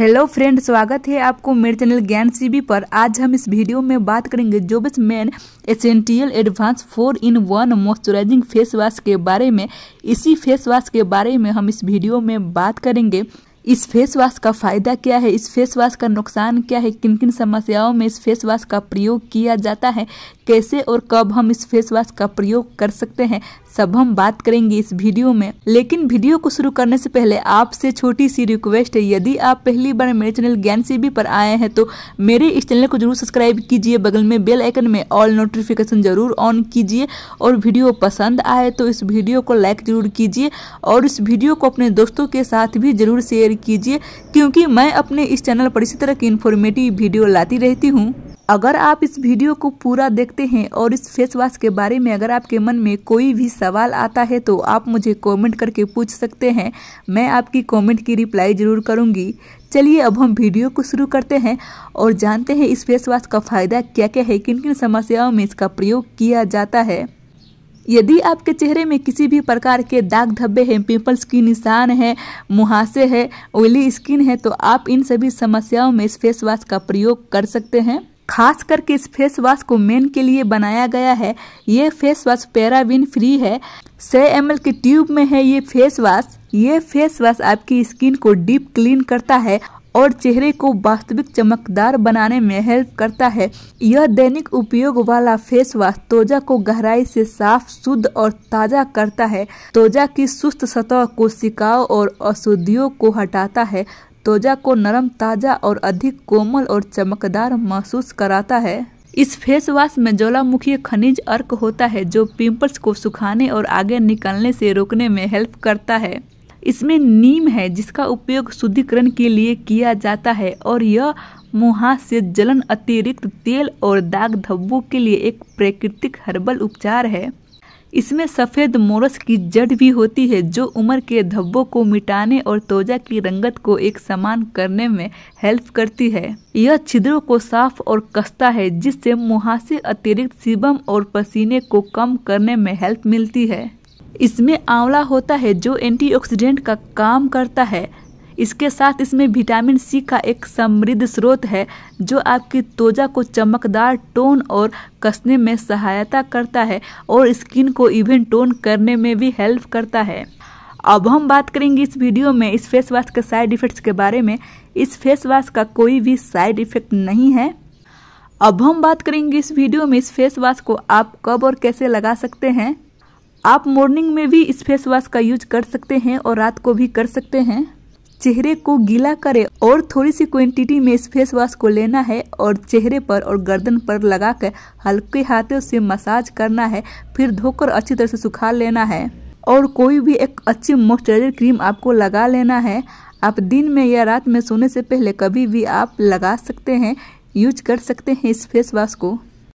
hello friend स्वागत है आपको मेरे चैनल ज्ञान सीबी पर आज हम इस वीडियो में बात करेंगे जोबस man essential advance four in one moisturizing face wash के बारे में इसी फेस वॉश के बारे में हम इस वीडियो में बात करेंगे इस फेस वॉश का फ़ायदा क्या है इस फेस वॉश का नुकसान क्या है किन किन समस्याओं में इस फेस वॉश का प्रयोग किया जाता है कैसे और कब हम इस फेस वॉश का प्रयोग कर सकते हैं सब हम बात करेंगे इस वीडियो में लेकिन वीडियो को शुरू करने से पहले आपसे छोटी सी रिक्वेस्ट है यदि आप पहली बार मेरे चैनल ज्ञान सीबी पर आए हैं तो मेरे इस चैनल को जरूर सब्सक्राइब कीजिए बगल में बेल आइकन में ऑल नोटिफिकेशन जरूर ऑन कीजिए और वीडियो पसंद आए तो इस वीडियो को लाइक जरूर कीजिए और इस वीडियो को अपने दोस्तों के साथ भी जरूर शेयर कीजिए क्योंकि मैं अपने इस चैनल पर इसी तरह की इन्फॉर्मेटिव वीडियो लाती रहती हूँ अगर आप इस वीडियो को पूरा देखते हैं और इस फेस वॉश के बारे में अगर आपके मन में कोई भी सवाल आता है तो आप मुझे कमेंट करके पूछ सकते हैं मैं आपकी कमेंट की रिप्लाई ज़रूर करूँगी चलिए अब हम वीडियो को शुरू करते हैं और जानते हैं इस फेस वॉश का फ़ायदा क्या क्या है किन किन समस्याओं में इसका प्रयोग किया जाता है यदि आपके चेहरे में किसी भी प्रकार के दाग धब्बे हैं पिंपल्स की निशान है मुहासे है ऑयली स्किन है तो आप इन सभी समस्याओं में इस फेस वॉश का प्रयोग कर सकते हैं खास करके इस फेस वॉश को मेन के लिए बनाया गया है ये फेस वॉश पैराबिन फ्री है सौ एम के ट्यूब में है ये फेस वॉश ये फेस वॉश आपकी स्किन को डीप क्लीन करता है और चेहरे को वास्तविक चमकदार बनाने में हेल्प करता है यह दैनिक उपयोग वाला फेस वॉश तोजा को गहराई से साफ शुद्ध और ताजा करता है तोजा की सुस्त सतह को सिकाओ और औषधियों को हटाता है त्वचा को नरम ताजा और अधिक कोमल और चमकदार महसूस कराता है इस फेस वॉश में ज्वालामुखी खनिज अर्क होता है जो पिंपल्स को सुखाने और आगे निकलने से रोकने में हेल्प करता है इसमें नीम है जिसका उपयोग शुद्धिकरण के लिए किया जाता है और यह मुहा से जलन अतिरिक्त तेल और दाग धब्बों के लिए एक प्राकृतिक हर्बल उपचार है इसमें सफ़ेद मोरस की जड़ भी होती है जो उम्र के धब्बों को मिटाने और तोजा की रंगत को एक समान करने में हेल्प करती है यह छिद्रों को साफ और कसता है जिससे मुहासे अतिरिक्त सीबम और पसीने को कम करने में हेल्प मिलती है इसमें आंवला होता है जो एंटीऑक्सीडेंट का काम करता है इसके साथ इसमें विटामिन सी का एक समृद्ध स्रोत है जो आपकी त्वचा को चमकदार टोन और कसने में सहायता करता है और स्किन को इवन टोन करने में भी हेल्प करता है अब हम बात करेंगे इस वीडियो में इस फेस वॉश के साइड इफेक्ट्स के बारे में इस फेस वॉश का कोई भी साइड इफेक्ट नहीं है अब हम बात करेंगे इस वीडियो में इस फेस वॉश को आप कब और कैसे लगा सकते हैं आप मॉर्निंग में भी इस फेस वॉश का यूज कर सकते हैं और रात को भी कर सकते हैं चेहरे को गीला करें और थोड़ी सी क्वांटिटी में इस फेस वॉश को लेना है और चेहरे पर और गर्दन पर लगाकर हल्के हाथों से मसाज करना है फिर धोकर अच्छी तरह से सुखा लेना है और कोई भी एक अच्छी मॉइस्चराइजर क्रीम आपको लगा लेना है आप दिन में या रात में सोने से पहले कभी भी आप लगा सकते हैं यूज कर सकते हैं इस फेस वॉश को